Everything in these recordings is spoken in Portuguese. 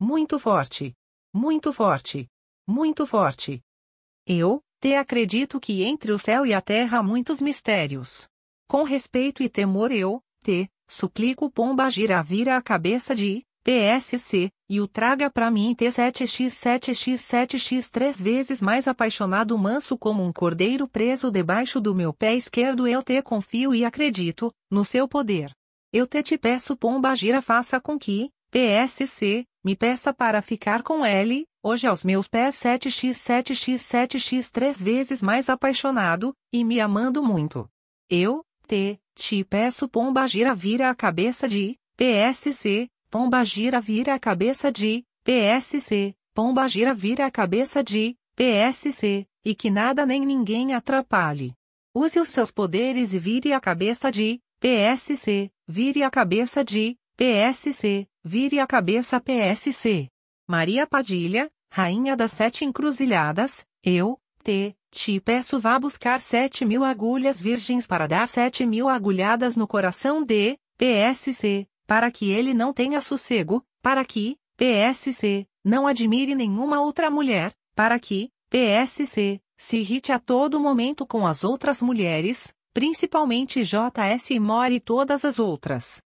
Muito forte. Muito forte. Muito forte. Eu, te acredito que entre o céu e a terra há muitos mistérios. Com respeito e temor eu, te, suplico Pomba Gira vira a cabeça de, PSC, e o traga para mim T7x7x7x três vezes mais apaixonado manso como um cordeiro preso debaixo do meu pé esquerdo eu te confio e acredito, no seu poder. Eu te te peço Pomba Gira faça com que, PSC, me peça para ficar com ele, hoje aos meus pés 7x7x7x 3 vezes mais apaixonado, e me amando muito. Eu, T, te peço pomba gira vira a cabeça de, PSC, pomba gira vira a cabeça de, PSC, pomba gira vira a cabeça de, PSC, e que nada nem ninguém atrapalhe. Use os seus poderes e vire a cabeça de, PSC, vire a cabeça de, PSC, vire a cabeça PSC. Maria Padilha, Rainha das Sete Encruzilhadas, eu, T, te peço vá buscar sete mil agulhas virgens para dar sete mil agulhadas no coração de, PSC, para que ele não tenha sossego, para que, PSC, não admire nenhuma outra mulher, para que, PSC, se irrite a todo momento com as outras mulheres, principalmente JS More e todas as outras.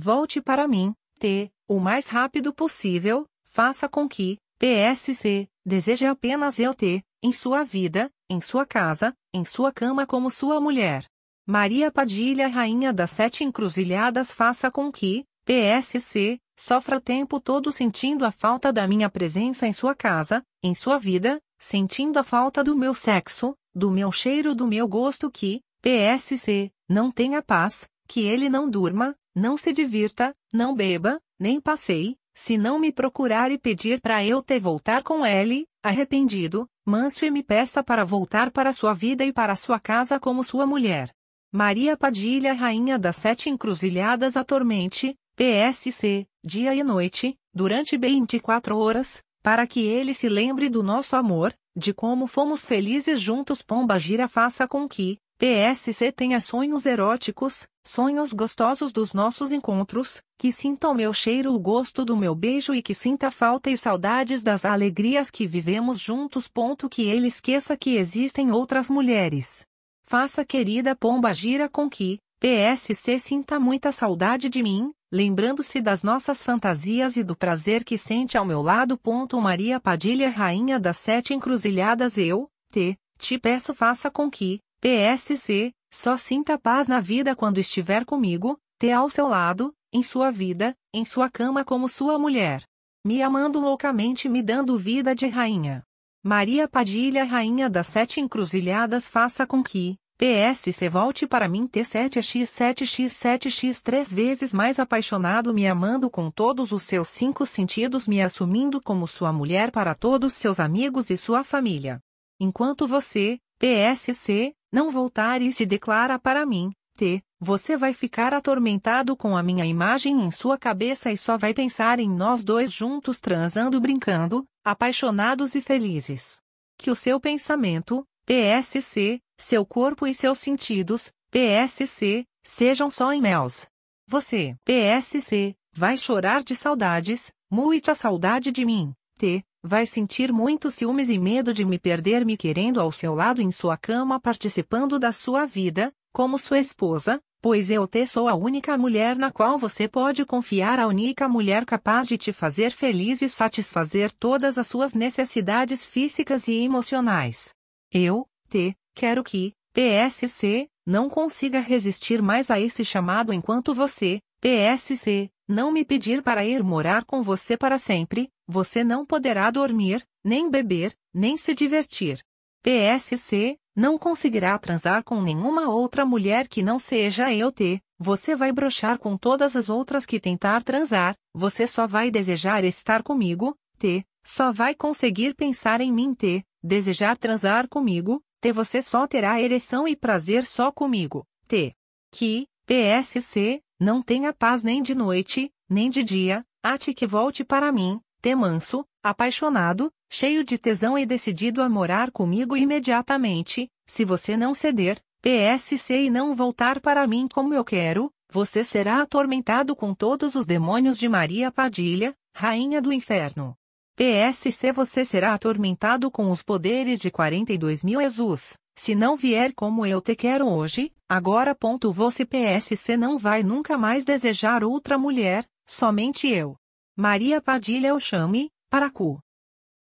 Volte para mim, T, o mais rápido possível, faça com que, PSC, deseje apenas eu T, em sua vida, em sua casa, em sua cama como sua mulher. Maria Padilha Rainha das Sete Encruzilhadas faça com que, PSC, sofra o tempo todo sentindo a falta da minha presença em sua casa, em sua vida, sentindo a falta do meu sexo, do meu cheiro, do meu gosto que, PSC, não tenha paz, que ele não durma, não se divirta, não beba, nem passeie, se não me procurar e pedir para eu te voltar com ele, arrependido, manso e me peça para voltar para sua vida e para sua casa como sua mulher. Maria Padilha, Rainha das Sete Encruzilhadas, atormente, PSC, dia e noite, durante 24 horas, para que ele se lembre do nosso amor, de como fomos felizes juntos. Pomba Gira faça com que, PSC tenha sonhos eróticos, sonhos gostosos dos nossos encontros, que sinta o meu cheiro, o gosto do meu beijo e que sinta falta e saudades das alegrias que vivemos juntos. Ponto que ele esqueça que existem outras mulheres. Faça querida pomba gira com que PSC sinta muita saudade de mim, lembrando-se das nossas fantasias e do prazer que sente ao meu lado. Ponto Maria Padilha, rainha das sete encruzilhadas, eu, T, te peço faça com que PSC, só sinta paz na vida quando estiver comigo, te ao seu lado, em sua vida, em sua cama como sua mulher. Me amando loucamente me dando vida de rainha. Maria Padilha Rainha das Sete Encruzilhadas faça com que, PSC volte para mim T7X7X7X três vezes mais apaixonado me amando com todos os seus cinco sentidos me assumindo como sua mulher para todos seus amigos e sua família. Enquanto você, PSC, não voltar e se declara para mim, T, você vai ficar atormentado com a minha imagem em sua cabeça e só vai pensar em nós dois juntos transando brincando, apaixonados e felizes. Que o seu pensamento, PSC, seu corpo e seus sentidos, PSC, sejam só em mels. Você, PSC, vai chorar de saudades, muita saudade de mim, T, Vai sentir muito ciúmes e medo de me perder me querendo ao seu lado em sua cama participando da sua vida, como sua esposa, pois eu te sou a única mulher na qual você pode confiar, a única mulher capaz de te fazer feliz e satisfazer todas as suas necessidades físicas e emocionais. Eu, te, quero que, PSC, não consiga resistir mais a esse chamado enquanto você, PSC, não me pedir para ir morar com você para sempre, você não poderá dormir, nem beber, nem se divertir. PSC, não conseguirá transar com nenhuma outra mulher que não seja eu te, você vai brochar com todas as outras que tentar transar, você só vai desejar estar comigo, te, só vai conseguir pensar em mim te, desejar transar comigo, te você só terá ereção e prazer só comigo, te. Que, PSC, não tenha paz nem de noite, nem de dia, ate que volte para mim, temanso, apaixonado, cheio de tesão e decidido a morar comigo imediatamente, se você não ceder, PSC e não voltar para mim como eu quero, você será atormentado com todos os demônios de Maria Padilha, rainha do inferno. PSC você será atormentado com os poderes de 42 mil Jesus. Se não vier como eu te quero hoje, agora ponto você PSC não vai nunca mais desejar outra mulher, somente eu. Maria Padilha eu chame, para cu.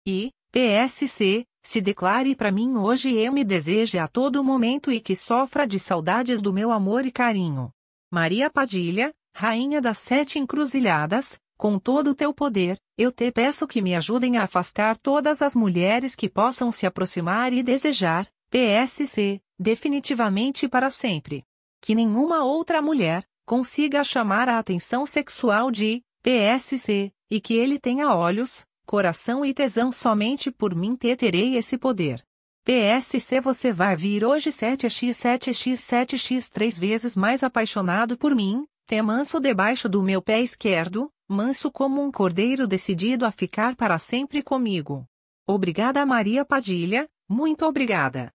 E, PSC, se declare para mim hoje eu me deseje a todo momento e que sofra de saudades do meu amor e carinho. Maria Padilha, Rainha das Sete Encruzilhadas, com todo o teu poder, eu te peço que me ajudem a afastar todas as mulheres que possam se aproximar e desejar, PSC, definitivamente para sempre. Que nenhuma outra mulher consiga chamar a atenção sexual de PSC, e que ele tenha olhos, coração e tesão somente por mim terei esse poder. PSC você vai vir hoje 7x7x7x 3 vezes mais apaixonado por mim, te manso debaixo do meu pé esquerdo, manso como um cordeiro decidido a ficar para sempre comigo. Obrigada Maria Padilha, muito obrigada.